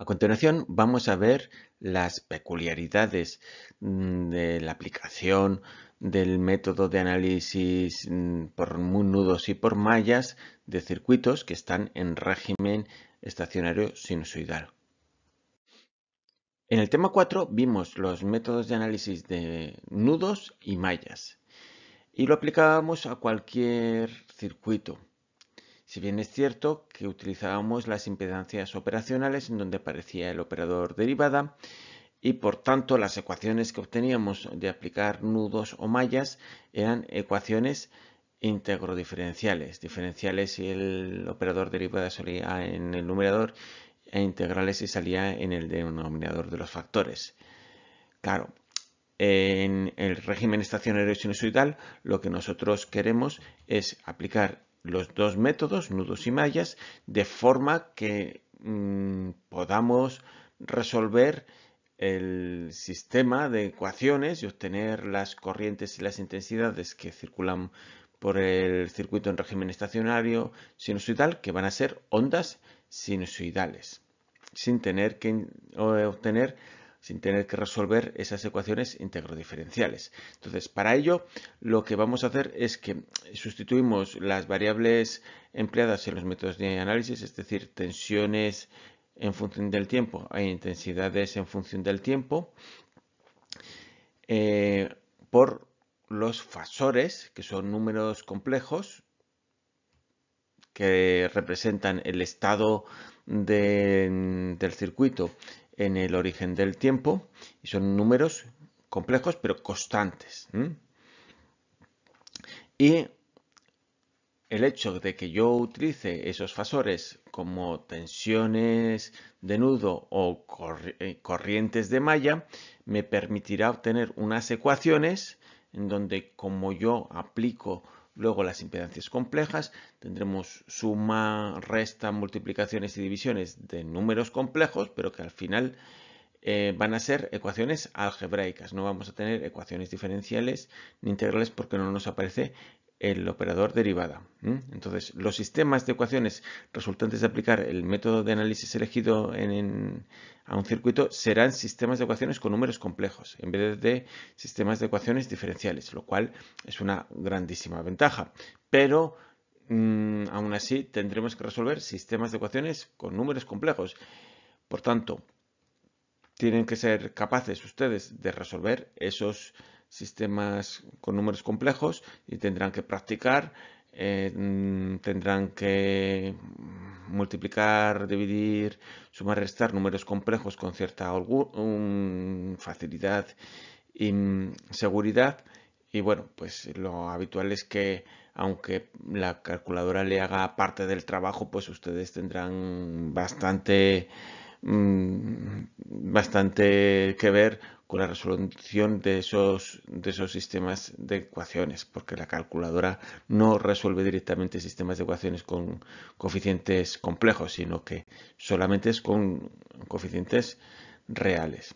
A continuación vamos a ver las peculiaridades mm, de la aplicación del método de análisis mm, por nudos y por mallas de circuitos que están en régimen estacionario sinusoidal. En el tema 4 vimos los métodos de análisis de nudos y mallas y lo aplicábamos a cualquier circuito. Si bien es cierto que utilizábamos las impedancias operacionales en donde aparecía el operador derivada y por tanto las ecuaciones que obteníamos de aplicar nudos o mallas eran ecuaciones integrodiferenciales, diferenciales si el operador derivada salía en el numerador e integrales si salía en el denominador de los factores. Claro, en el régimen estacionario sinusoidal lo que nosotros queremos es aplicar los dos métodos, nudos y mallas, de forma que mm, podamos resolver el sistema de ecuaciones y obtener las corrientes y las intensidades que circulan por el circuito en régimen estacionario sinusoidal, que van a ser ondas sinusoidales, sin tener que obtener sin tener que resolver esas ecuaciones integrodiferenciales. Entonces, para ello, lo que vamos a hacer es que sustituimos las variables empleadas en los métodos de análisis, es decir, tensiones en función del tiempo e intensidades en función del tiempo, eh, por los fasores, que son números complejos, que representan el estado del circuito en el origen del tiempo y son números complejos pero constantes. Y el hecho de que yo utilice esos fasores como tensiones de nudo o eh, corrientes de malla me permitirá obtener unas ecuaciones en donde como yo aplico Luego las impedancias complejas, tendremos suma, resta, multiplicaciones y divisiones de números complejos, pero que al final eh, van a ser ecuaciones algebraicas. No vamos a tener ecuaciones diferenciales ni integrales porque no nos aparece el operador derivada. Entonces, los sistemas de ecuaciones resultantes de aplicar el método de análisis elegido en, a un circuito serán sistemas de ecuaciones con números complejos, en vez de sistemas de ecuaciones diferenciales, lo cual es una grandísima ventaja. Pero mm, aún así tendremos que resolver sistemas de ecuaciones con números complejos. Por tanto, tienen que ser capaces ustedes de resolver esos sistemas con números complejos y tendrán que practicar, eh, mm, tendrán que multiplicar, dividir, sumar, restar números complejos con cierta facilidad y mm, seguridad. Y bueno, pues lo habitual es que aunque la calculadora le haga parte del trabajo, pues ustedes tendrán bastante Mm, bastante que ver con la resolución de esos, de esos sistemas de ecuaciones, porque la calculadora no resuelve directamente sistemas de ecuaciones con coeficientes complejos, sino que solamente es con coeficientes reales.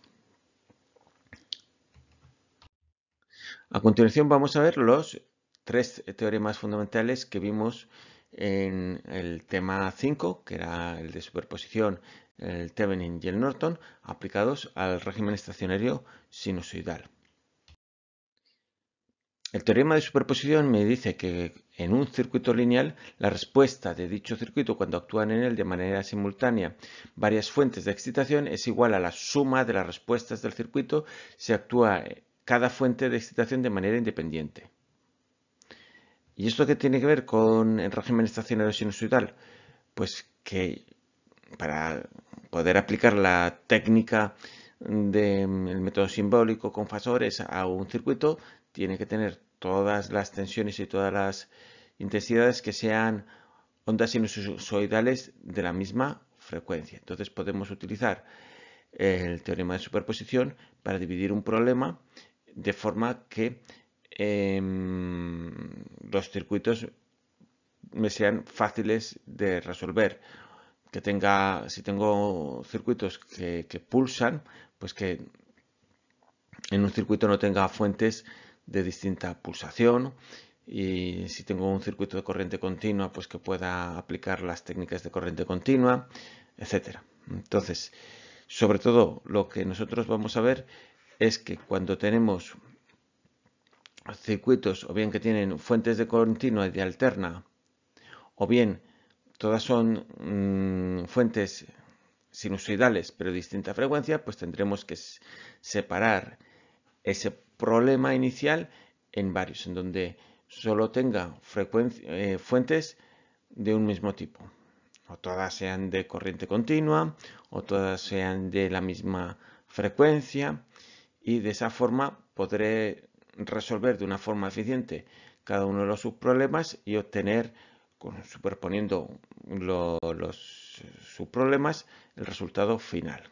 A continuación vamos a ver los tres teoremas fundamentales que vimos en el tema 5, que era el de superposición el Thevenin y el Norton aplicados al régimen estacionario sinusoidal. El teorema de superposición me dice que en un circuito lineal la respuesta de dicho circuito cuando actúan en él de manera simultánea varias fuentes de excitación es igual a la suma de las respuestas del circuito si actúa cada fuente de excitación de manera independiente. ¿Y esto qué tiene que ver con el régimen estacionario sinusoidal? Pues que para poder aplicar la técnica del mm, método simbólico con fasores a un circuito, tiene que tener todas las tensiones y todas las intensidades que sean ondas sinusoidales de la misma frecuencia. Entonces podemos utilizar el teorema de superposición para dividir un problema de forma que em, los circuitos me sean fáciles de resolver que tenga, si tengo circuitos que, pulsan, pues que en un circuito no tenga fuentes de distinta pulsación y si tengo un circuito de corriente continua, pues que pueda aplicar las técnicas de corriente continua, etcétera. Entonces, sobre todo lo que nosotros vamos a ver es que cuando tenemos circuitos o bien que tienen fuentes de continua y de alterna o bien todas son mm, fuentes sinusoidales pero de distinta frecuencia, pues tendremos que separar ese problema inicial en varios, en donde solo tenga eh, fuentes de un mismo tipo. O todas sean de corriente continua, o todas sean de la misma frecuencia, y de esa forma podré resolver de una forma eficiente cada uno de los subproblemas y obtener superponiendo los, sus problemas, el resultado final.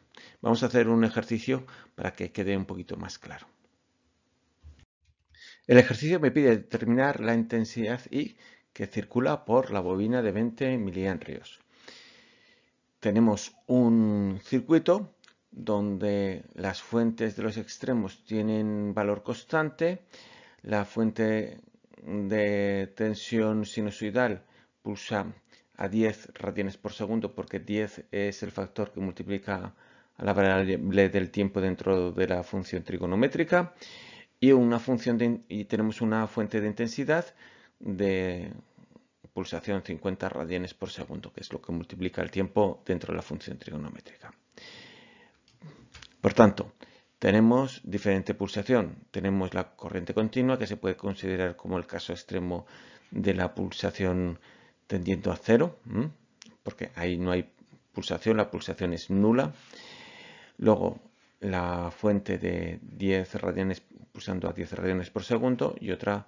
Vamos a hacer un ejercicio para que quede un poquito más claro. El ejercicio me pide determinar la intensidad I que circula por la bobina de 20 ríos. Tenemos un circuito donde las fuentes de los extremos tienen valor constante, la fuente de tensión sinusoidal pulsa a 10 radianes por segundo porque 10 es el factor que multiplica a la variable del tiempo dentro de la función trigonométrica y, una función y tenemos una fuente de intensidad de pulsación 50 radianes por segundo, que es lo que multiplica el tiempo dentro de la función trigonométrica. Por tanto, tenemos diferente pulsación. Tenemos la corriente continua, que se puede considerar como el caso extremo de la pulsación tendiendo a cero, porque ahí no hay pulsación, la pulsación es nula. Luego la fuente de 10 radianes pulsando a 10 radianes por segundo y otra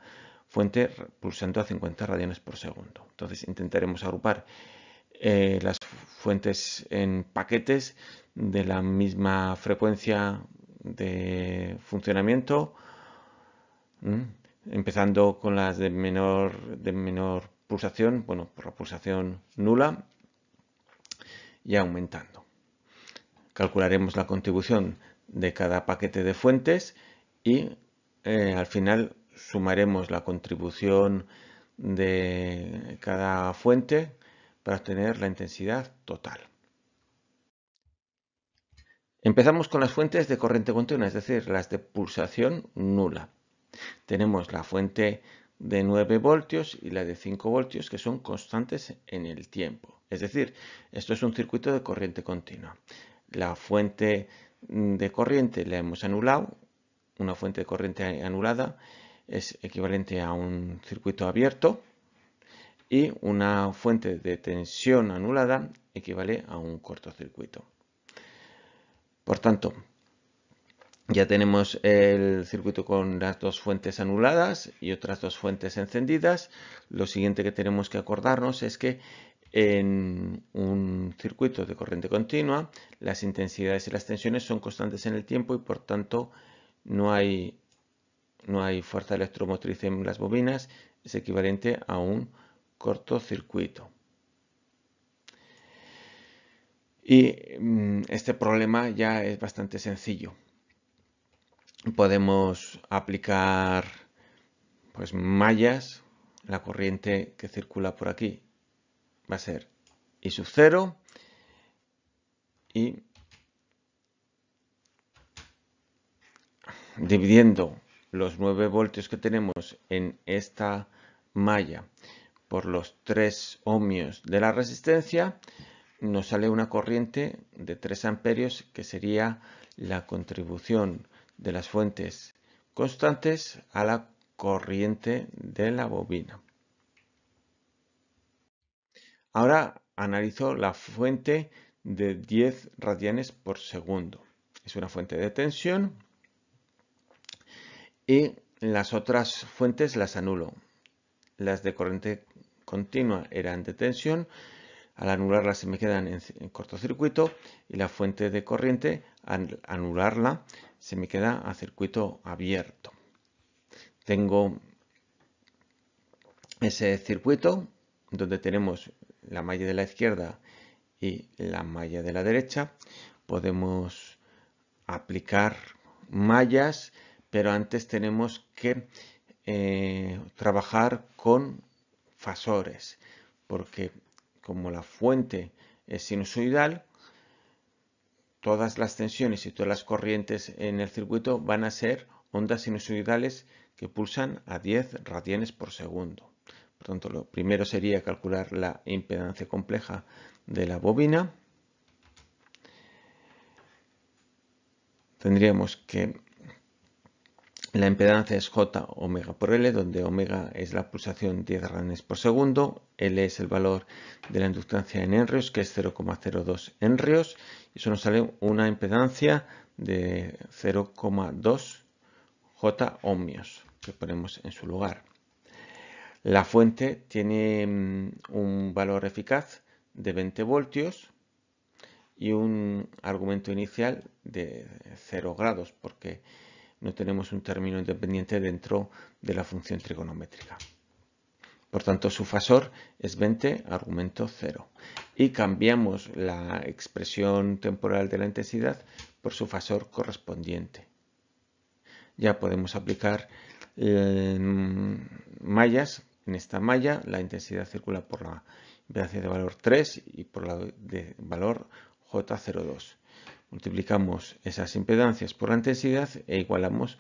fuente pulsando a 50 radianes por segundo. Entonces intentaremos agrupar eh, las fuentes en paquetes de la misma frecuencia de funcionamiento, empezando con las de menor, de menor pulsación, bueno, por la pulsación nula y aumentando. Calcularemos la contribución de cada paquete de fuentes y eh, al final sumaremos la contribución de cada fuente para obtener la intensidad total. Empezamos con las fuentes de corriente continua, es decir, las de pulsación nula. Tenemos la fuente de 9 voltios y la de 5 voltios que son constantes en el tiempo. Es decir, esto es un circuito de corriente continua. La fuente mm, de corriente la hemos anulado, una fuente de corriente anulada es equivalente a un circuito abierto y una fuente de tensión anulada equivale a un cortocircuito. Por tanto, ya tenemos el circuito con las dos fuentes anuladas y otras dos fuentes encendidas. Lo siguiente que tenemos que acordarnos es que en un circuito de corriente continua las intensidades y las tensiones son constantes en el tiempo y por tanto no hay, no hay fuerza electromotriz en las bobinas. Es equivalente a un cortocircuito. Y mm, este problema ya es bastante sencillo podemos aplicar pues mallas, la corriente que circula por aquí va a ser I su 0 y dividiendo los 9 voltios que tenemos en esta malla por los 3 ohmios de la resistencia, nos sale una corriente de 3 amperios que sería la contribución de las fuentes constantes a la corriente de la bobina. Ahora analizo la fuente de 10 radianes por segundo. Es una fuente de tensión y las otras fuentes las anulo. Las de corriente continua eran de tensión, al anularlas se me quedan en, cortocircuito y la fuente de corriente, al anularla, se me queda a circuito abierto. Tengo ese circuito donde tenemos la malla de la izquierda y la malla de la derecha. Podemos aplicar mallas, pero antes tenemos que eh, trabajar con fasores, porque como la fuente es sinusoidal, todas las tensiones y todas las corrientes en el circuito van a ser ondas sinusoidales que pulsan a 10 radianes por segundo. Por tanto, lo primero sería calcular la impedancia compleja de la bobina. Tendríamos que la impedancia es J omega por L, donde omega es la pulsación 10 ranes por segundo, L es el valor de la inductancia en enrios, que es 0,02 henrios, y eso nos sale una impedancia de 0,2 J ohmios, que ponemos en su lugar. La fuente tiene mm, un valor eficaz de 20 voltios y un argumento inicial de 0 grados, porque no tenemos un término independiente dentro de la función trigonométrica. Por tanto, su fasor es 20, argumento 0. Y cambiamos la expresión temporal de la intensidad por su fasor correspondiente. Ya podemos aplicar em, mallas. En esta malla la intensidad circula por la velocidad de valor 3 y por la de valor J02. Multiplicamos esas impedancias por la intensidad e igualamos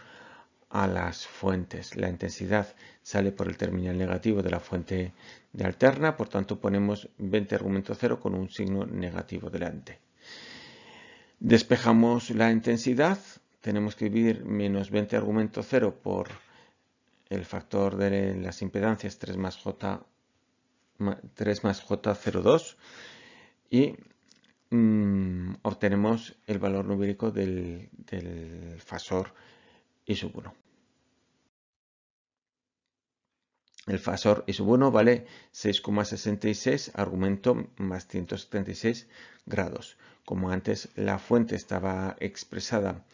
a las fuentes. La intensidad sale por el terminal negativo de la fuente de alterna, por tanto ponemos 20 argumento 0 con un signo negativo delante. Despejamos la intensidad, tenemos que dividir menos 20 argumento 0 por el factor de las impedancias 3 más J, 3 más J02 y Mm, obtenemos el valor numérico del, del fasor y sub 1. El fasor y sub 1 vale 6,66 argumento más 176 grados. Como antes la fuente estaba expresada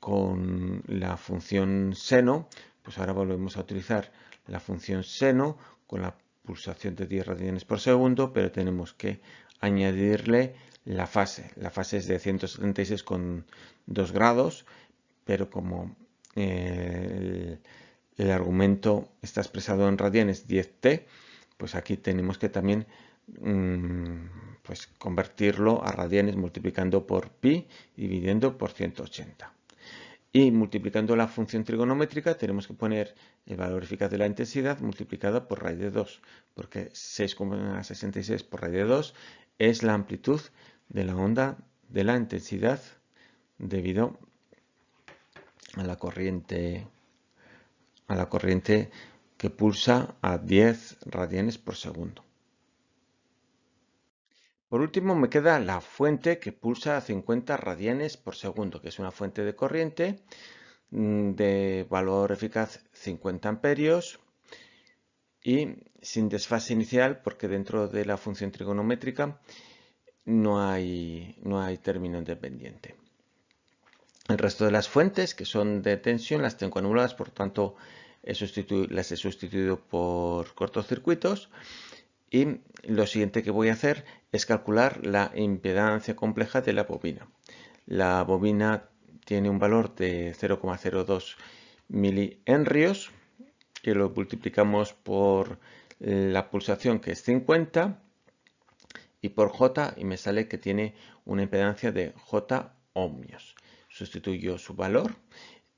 con la función seno, pues ahora volvemos a utilizar la función seno con la pulsación de 10 radianes por segundo, pero tenemos que añadirle la fase. La fase es de 176,2 grados, pero como eh, el, argumento está expresado en radianes 10t, pues aquí tenemos que también mm, pues convertirlo a radianes multiplicando por pi dividiendo por 180. Y multiplicando la función trigonométrica tenemos que poner el valor eficaz de la intensidad multiplicado por raíz de 2, porque 6,66 por raíz de 2 es la amplitud de la onda de la intensidad debido a la corriente a la corriente que pulsa a 10 radianes por segundo. Por último me queda la fuente que pulsa a 50 radianes por segundo, que es una fuente de corriente mm, de valor eficaz 50 amperios y sin desfase inicial porque dentro de la función trigonométrica no hay, término independiente. El resto de las fuentes que son de tensión las tengo anuladas, por tanto las he sustituido por cortocircuitos. Y lo siguiente que voy a hacer es calcular la impedancia compleja de la bobina. La bobina tiene un valor de 0,02 milihenrios que lo multiplicamos por la pulsación que es 50 y por J y me sale que tiene una impedancia de J ohmios. Sustituyo su valor.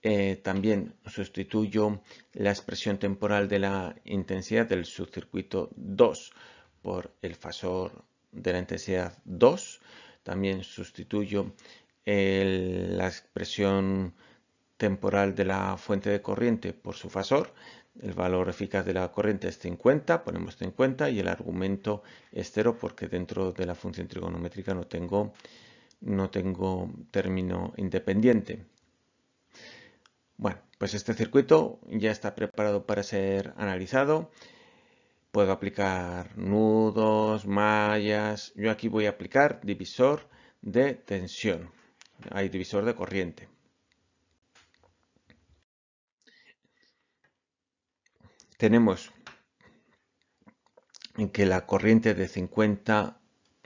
Eh, también sustituyo la expresión temporal de la intensidad del subcircuito 2 por el fasor de la intensidad 2. También sustituyo la expresión temporal de la fuente de corriente por su fasor el valor eficaz de la corriente es 50, ponemos 50 y el argumento es 0 porque dentro de la función trigonométrica no tengo, no tengo término independiente. Bueno, pues este circuito ya está preparado para ser analizado. Puedo aplicar nudos, mallas. Yo aquí voy a aplicar divisor de tensión. Hay divisor de corriente. tenemos que la corriente de 50,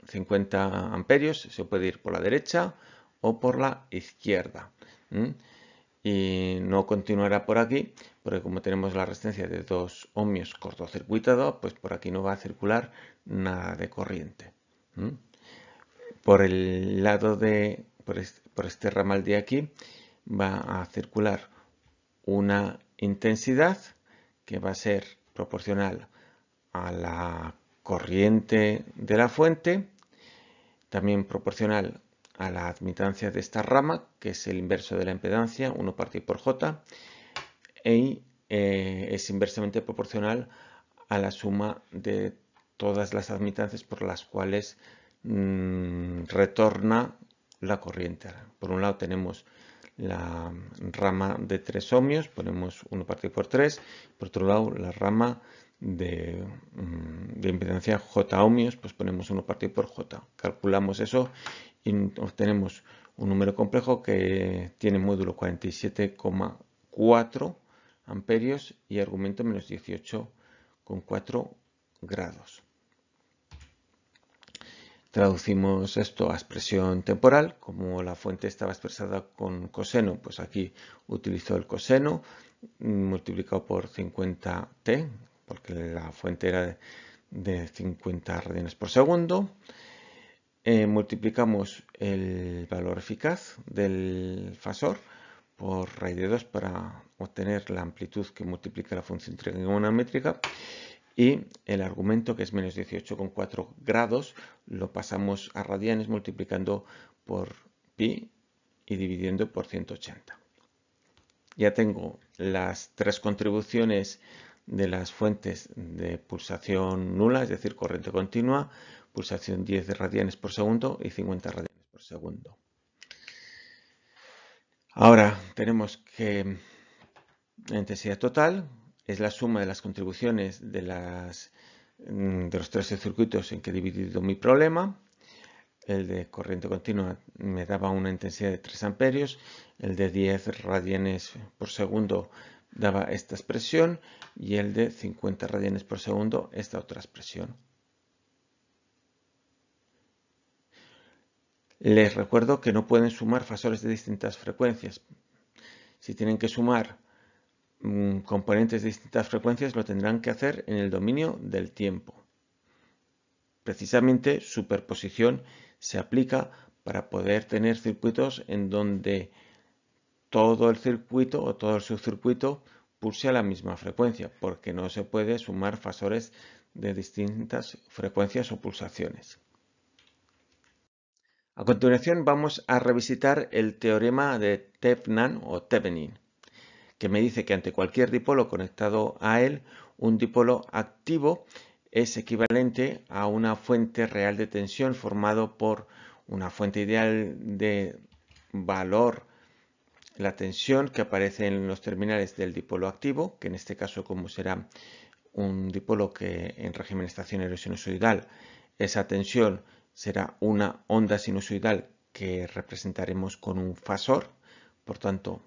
50 amperios se puede ir por la derecha o por la izquierda. Y no continuará por aquí, porque como tenemos la resistencia de 2 ohmios cortocircuitado, pues por aquí no va a circular nada de corriente. Por el lado de, por este ramal de aquí, va a circular una intensidad que va a ser proporcional a la corriente de la fuente, también proporcional a la admitancia de esta rama, que es el inverso de la impedancia, 1 partido por j, y eh, es inversamente proporcional a la suma de todas las admitancias por las cuales mm, retorna la corriente. Por un lado tenemos la rama de tres ohmios, ponemos 1 partido por 3, por otro lado la rama de, mm, de impedancia j ohmios, pues ponemos 1 partido por j. Calculamos eso y obtenemos un número complejo que tiene módulo 47,4 amperios y argumento menos 18,4 grados. Traducimos esto a expresión temporal, como la fuente estaba expresada con coseno, pues aquí utilizo el coseno mm, multiplicado por 50t, porque la fuente era de 50 radianes por segundo. Eh, multiplicamos el valor eficaz del fasor por raíz de 2 para obtener la amplitud que multiplica la función trigonométrica y el argumento que es menos 18,4 grados lo pasamos a radianes multiplicando por pi y dividiendo por 180. Ya tengo las tres contribuciones de las fuentes de pulsación nula, es decir, corriente continua, pulsación 10 de radianes por segundo y 50 radianes por segundo. Ahora tenemos que la intensidad total, es la suma de las contribuciones de, las, mm, de los 13 circuitos en que he dividido mi problema. El de corriente continua me daba una intensidad de 3 amperios, el de 10 radianes por segundo daba esta expresión y el de 50 radianes por segundo esta otra expresión. Les recuerdo que no pueden sumar fasores de distintas frecuencias. Si tienen que sumar Mm, componentes de distintas frecuencias lo tendrán que hacer en el dominio del tiempo. Precisamente superposición se aplica para poder tener circuitos en donde todo el circuito o todo el subcircuito pulse a la misma frecuencia, porque no se puede sumar fasores de distintas frecuencias o pulsaciones. A continuación vamos a revisitar el teorema de Thevenin o Thevenin que me dice que ante cualquier dipolo conectado a él, un dipolo activo es equivalente a una fuente real de tensión formado por una fuente ideal de valor, la tensión que aparece en los terminales del dipolo activo, que en este caso como será un dipolo que en régimen estacionario sinusoidal, esa tensión será una onda sinusoidal que representaremos con un fasor, por tanto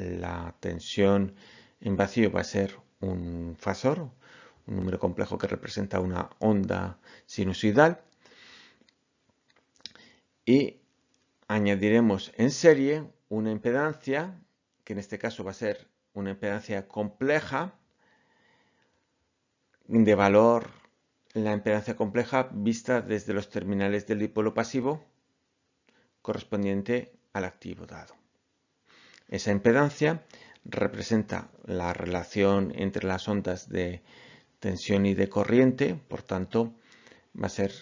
la tensión en vacío va a ser un fasor, un número complejo que representa una onda sinusoidal. Y añadiremos en serie una impedancia, que en este caso va a ser una impedancia compleja, de valor la impedancia compleja vista desde los terminales del dipolo pasivo correspondiente al activo dado. Esa impedancia representa la relación entre las ondas de tensión y de corriente, por tanto va a ser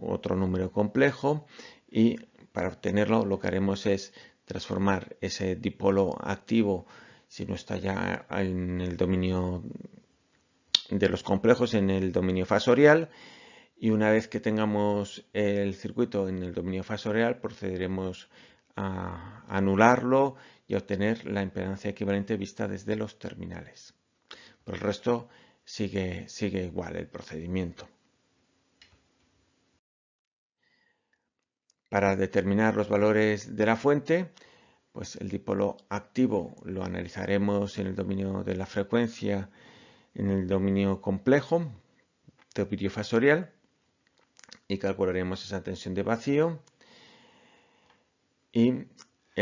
otro número complejo y para obtenerlo lo que haremos es transformar ese dipolo activo si no está ya en el dominio de los complejos en el dominio fasorial y una vez que tengamos el circuito en el dominio fasorial procederemos a anularlo y obtener la impedancia equivalente vista desde los terminales. Por el resto sigue, igual el procedimiento. Para determinar los valores de la fuente, pues el dipolo activo lo analizaremos en el dominio de la frecuencia, en el dominio complejo, teórico y calcularemos esa tensión de vacío y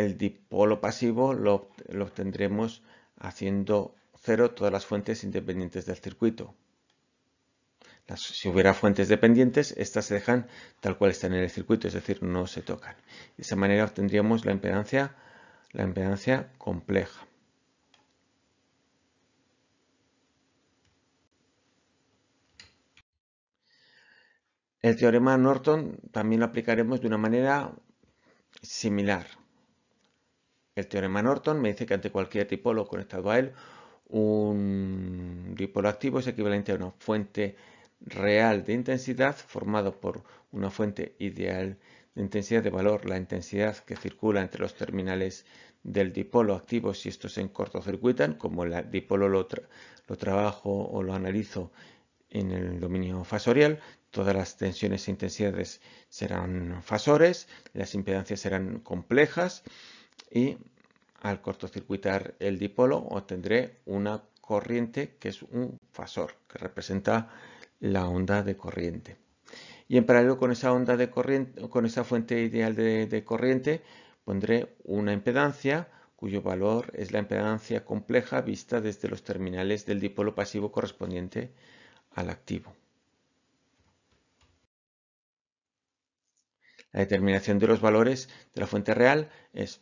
el dipolo pasivo lo, obtendremos haciendo cero todas las fuentes independientes del circuito. si hubiera fuentes dependientes, estas se dejan tal cual están en el circuito, es decir, no se tocan. De esa manera obtendríamos la impedancia, la impedancia compleja. El teorema Norton también lo aplicaremos de una manera similar. El teorema Norton me dice que ante cualquier dipolo conectado a él, un dipolo activo es equivalente a una fuente real de intensidad formado por una fuente ideal de intensidad de valor, la intensidad que circula entre los terminales del dipolo activo si estos se cortocircuitan, como el dipolo lo trabajo o lo analizo en el dominio fasorial, todas las tensiones e intensidades serán fasores, las impedancias serán complejas, y al cortocircuitar el dipolo obtendré una corriente que es un fasor, que representa la onda de corriente. Y en paralelo con esa onda de corriente, con esa fuente ideal de, corriente, pondré una impedancia cuyo valor es la impedancia compleja vista desde los terminales del dipolo pasivo correspondiente al activo. La determinación de los valores de la fuente real es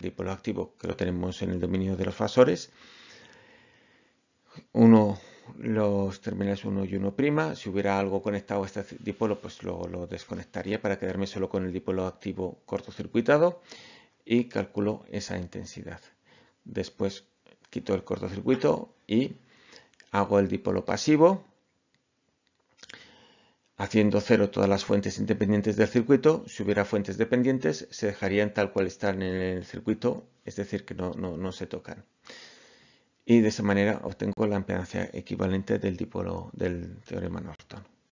dipolo activo que lo tenemos en el dominio de los fasores. Uno, los terminales 1 y 1'. Si hubiera algo conectado a este dipolo, pues lo, lo desconectaría para quedarme solo con el dipolo activo cortocircuitado y calculo esa intensidad. Después quito el cortocircuito y hago el dipolo pasivo Haciendo cero todas las fuentes independientes del circuito, si hubiera fuentes dependientes, se dejarían tal cual están en el circuito, es decir, que no, no, se tocan. Y de esa manera obtengo la impedancia equivalente del, dipolo, del teorema Norton.